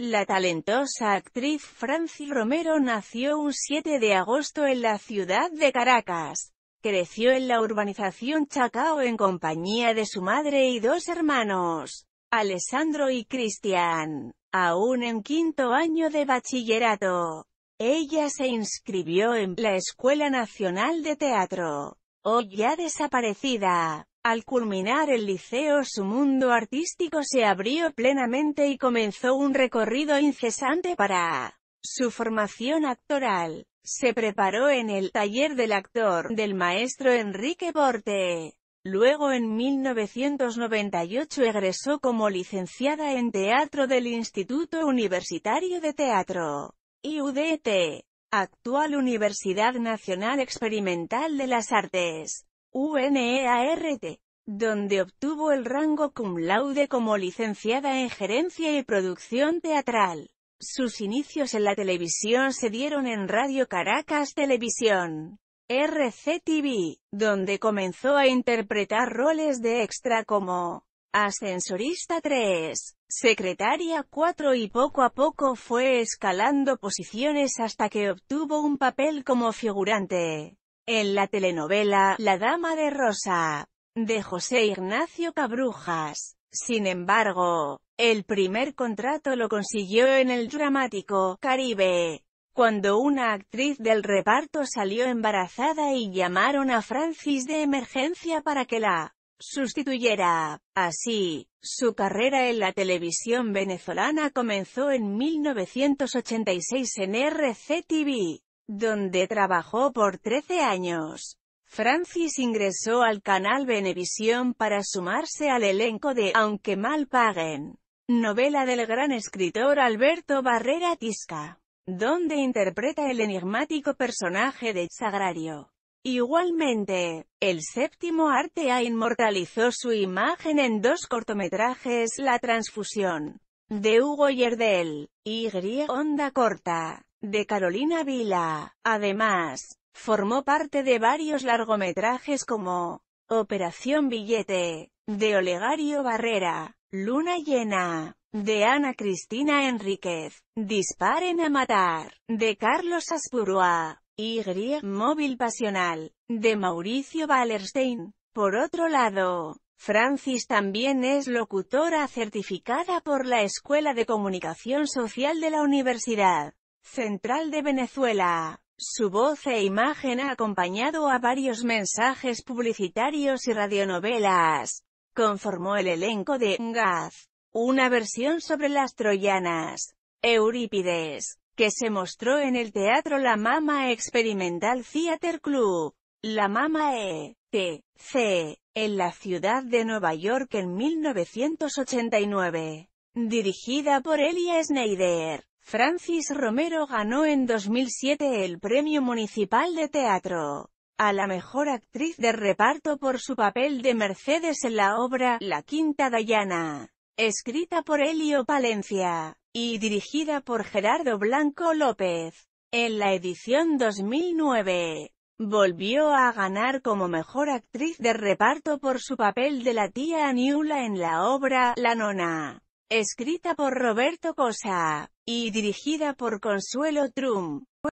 La talentosa actriz Franci Romero nació un 7 de agosto en la ciudad de Caracas. Creció en la urbanización Chacao en compañía de su madre y dos hermanos, Alessandro y Cristian. Aún en quinto año de bachillerato, ella se inscribió en la Escuela Nacional de Teatro, hoy ya desaparecida. Al culminar el liceo su mundo artístico se abrió plenamente y comenzó un recorrido incesante para su formación actoral. Se preparó en el taller del actor del maestro Enrique Porte. Luego en 1998 egresó como licenciada en teatro del Instituto Universitario de Teatro, IUDT, actual Universidad Nacional Experimental de las Artes. UNEART, donde obtuvo el rango cum laude como licenciada en Gerencia y Producción Teatral. Sus inicios en la televisión se dieron en Radio Caracas Televisión, RCTV, donde comenzó a interpretar roles de extra como ascensorista 3, secretaria 4 y poco a poco fue escalando posiciones hasta que obtuvo un papel como figurante en la telenovela La Dama de Rosa, de José Ignacio Cabrujas. Sin embargo, el primer contrato lo consiguió en el dramático Caribe, cuando una actriz del reparto salió embarazada y llamaron a Francis de emergencia para que la sustituyera. Así, su carrera en la televisión venezolana comenzó en 1986 en RCTV donde trabajó por 13 años. Francis ingresó al canal Venevisión para sumarse al elenco de Aunque mal paguen, novela del gran escritor Alberto Barrera Tisca, donde interpreta el enigmático personaje de Sagrario. Igualmente, el séptimo arte ha inmortalizó su imagen en dos cortometrajes La transfusión, de Hugo Yerdel, y Onda Corta, de Carolina Vila. Además, formó parte de varios largometrajes como Operación Billete, de Olegario Barrera, Luna Llena, de Ana Cristina Enríquez, Disparen a Matar, de Carlos Aspurua, Y Móvil Pasional, de Mauricio Ballerstein. Por otro lado, Francis también es locutora certificada por la Escuela de Comunicación Social de la Universidad Central de Venezuela. Su voz e imagen ha acompañado a varios mensajes publicitarios y radionovelas. Conformó el elenco de Gaz, una versión sobre las troyanas. Eurípides, que se mostró en el teatro La Mama Experimental Theater Club, La Mama E.T.C., en la ciudad de Nueva York en 1989, dirigida por Elia Schneider. Francis Romero ganó en 2007 el Premio Municipal de Teatro a la mejor actriz de reparto por su papel de Mercedes en la obra La Quinta Dayana, escrita por Elio Palencia y dirigida por Gerardo Blanco López. En la edición 2009, volvió a ganar como mejor actriz de reparto por su papel de la tía Aniula en la obra La Nona, escrita por Roberto Cosa y dirigida por Consuelo Trum.